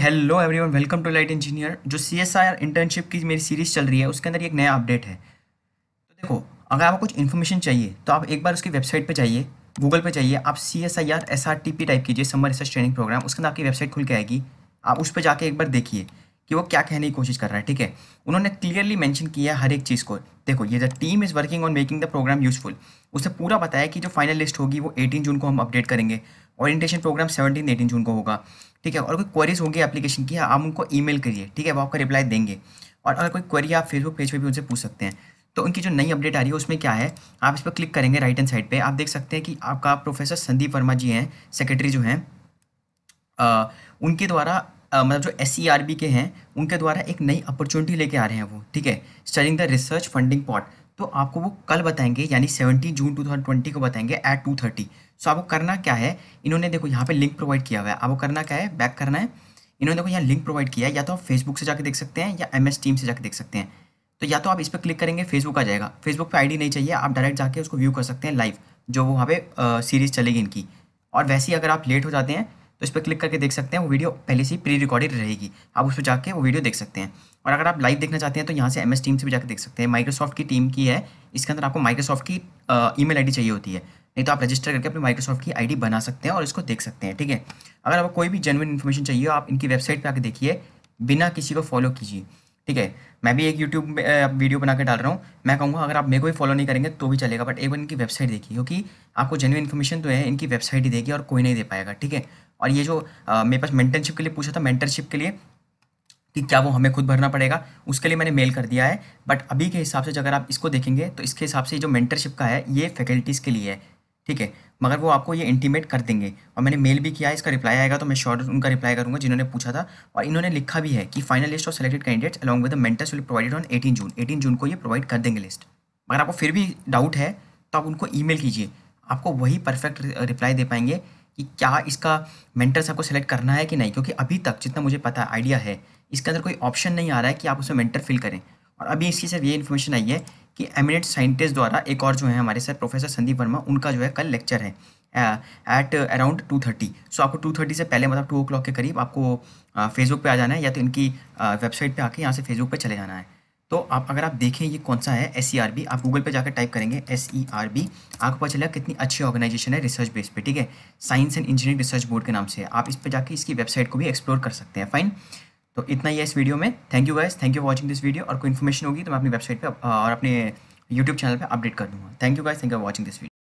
hello everyone welcome to light engineer जो C S R internship की मेरी series चल रही है उसके अंदर एक नया अपडेट है तो देखो अगर आपको कुछ इन्फॉर्मेशन चाहिए तो आप एक बार उसकी वेबसाइट पे जाइए गूगल पे जाइए आप C S I R S R T P type कीजिए समर रिसर्च ट्रेनिंग प्रोग्राम उसके अंदर आपकी वेबसाइट खुल के आएगी आप उस पर जाके एक बार देखिए कि वो क्या कहने की कोशिश कर रहा है ठीक है उन्होंने क्लियरली मैंशन किया हर एक चीज़ को देखो ये the team is working on making the program useful उसने पूरा बताया कि जो फाइनल लिस्ट होगी वो 18 जून को हम अपडेट करेंगे ऑरिएटेशन प्रोग्राम 17 18 जून को होगा ठीक है और कोई क्वेरीज होगी एप्लीकेशन की आप उनको ई करिए ठीक है वो आपका रिप्लाई देंगे और अगर कोई क्वेरी आप फेसबुक पेज पर भी उनसे पूछ सकते हैं तो उनकी जो नई अपडेट आ रही है उसमें क्या है आप इस पर क्लिक करेंगे राइट हैंड साइड पर आप देख सकते हैं कि आपका प्रोफेसर संदीप वर्मा जी हैं सेक्रेटरी जो हैं उनके द्वारा मतलब जो एस e के हैं उनके द्वारा एक नई अपॉर्चुनिटी लेके आ रहे हैं वो ठीक है studying the research funding pot तो आपको वो कल बताएंगे यानी seventeen June two thousand twenty को बताएंगे एट टू थर्टी सो आपको करना क्या है इन्होंने देखो यहाँ पे लिंक प्रोवाइड किया हुआ है आपको करना क्या है बैक करना है इन्होंने देखो यहाँ लिंक प्रोवाइड किया है या तो आप फेसबुक से जाकर देख सकते हैं या एम एस टीम से जाकर देख सकते हैं तो या तो आप इस पर क्लिक करेंगे फेसबुक आ जाएगा फेसबुक पर आई नहीं चाहिए आप डायरेक्ट जाके उसको व्यू कर सकते हैं लाइव जो वहाँ पर सीरीज़ चलेगी इनकी और वैसे ही अगर आप लेट हो जाते हैं तो इस पर क्लिक करके देख सकते हैं वो वीडियो पहले से ही प्री रिकॉर्डेड रहेगी आप उस पर जाकर वो वीडियो देख सकते हैं और अगर आप लाइव देखना चाहते हैं तो यहाँ से एम टीम से भी जाकर देख सकते हैं माइक्रोसॉफ्ट की टीम की है इसके अंदर आपको माइक्रोसॉफ्ट की ई मेल चाहिए होती है नहीं तो आप रजिस्टर करके अपनी माइक्रोसॉफ्ट की आई बना सकते हैं और इसको देख सकते हैं ठीक है अगर आपको कोई भी जेनविन इन्फॉर्मेशन चाहिए आप इनकी वेबसाइट पर आकर देखिए बिना किसी को फॉलो कीजिए ठीक है मैं भी एक यूट्यूब में वीडियो बना के डाल रहा हूँ मैं कहूँगा अगर आप मेरे को भी फॉलो नहीं करेंगे तो भी चलेगा बट एक बार इनकी वेबसाइट देखिए क्योंकि आपको जेनविन इन्फॉर्मेशन तो है इनकी वेबसाइट ही देगी और कोई नहीं दे पाएगा ठीक है और ये जो आ, मेरे पास मेंटरशिप के लिए पूछा था मेंटरशिप के लिए कि क्या वो हमें खुद भरना पड़ेगा उसके लिए मैंने मेल कर दिया है बट अभी के हिसाब से अगर आप इसको देखेंगे तो इसके हिसाब से जो मेंटरशिप का है ये फैकल्टीज़ के लिए है ठीक है मगर वो आपको ये इंटीमेट कर देंगे और मैंने मेल भी किया है इसका रिप्लाई आएगा तो मैं शॉर्ट उनका रिप्लाई करूँगा जिन्होंने पूछा था और इन्होंने लिखा भी है कि final list of selected candidates along with mentors will provided on eighteen June eighteen June को ये प्रोवाइड कर देंगे लिस्ट मगर आपको फिर भी डाउट है तो आप उनको ई कीजिए आपको वही परफेक्ट रिप्लाई दे पाएंगे कि क्या इसका मेंटर्स आपको सेलेक्ट करना है कि नहीं क्योंकि अभी तक जितना मुझे पता है आइडिया है इसके अंदर कोई ऑप्शन नहीं आ रहा है कि आप उसमें मेंटर फिल करें और अभी इसकी सिर्फ ये इन्फॉर्मेशन आई है कि एमिनेंट साइंटिस्ट द्वारा एक और जो है हमारे सर प्रोफेसर संदीप वर्मा उनका जो है कल लेक्चर है at around two thirty so आपको टू थर्टी से पहले मतलब टू ओ क्लॉक के करीब आपको फेसबुक पे आ जाना है या तो इनकी वेबसाइट पे आके यहाँ से फेसबुक पे चले जाना है तो आप अगर आप देखें ये कौन सा है एस e आप गूगल पे जाकर टाइप करेंगे एस e आपको पता चलेगा कितनी अच्छी ऑर्गेनाइजेशन है रिसर्च बेस पे ठीक है science and engineering research board के नाम से आप इस पर जाकर इसकी वेबसाइट को भी एक्सप्लोर कर सकते हैं फाइन तो इतना ही है इस वीडियो में thank you guys thank you watching this video और कोई इन्फॉर्मेशन होगी तो मैं अपनी वेबसाइट पर और अपने यूट्यूब चैनल पर अपडेट कर दूँगा thank you guys thank you watching this video